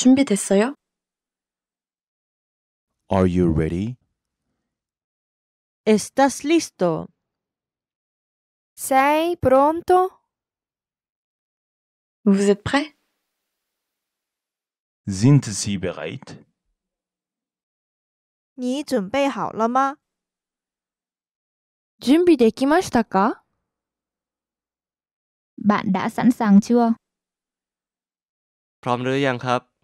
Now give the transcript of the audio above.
준비됐어요? Are you ready? ¿Estás listo? Sei pronto? Vous êtes prêt? Sind Sie bereit? 你准备好了吗？準備できましたか Bạn đã sẵn sàng chưa? พร้อมหรือยังครับ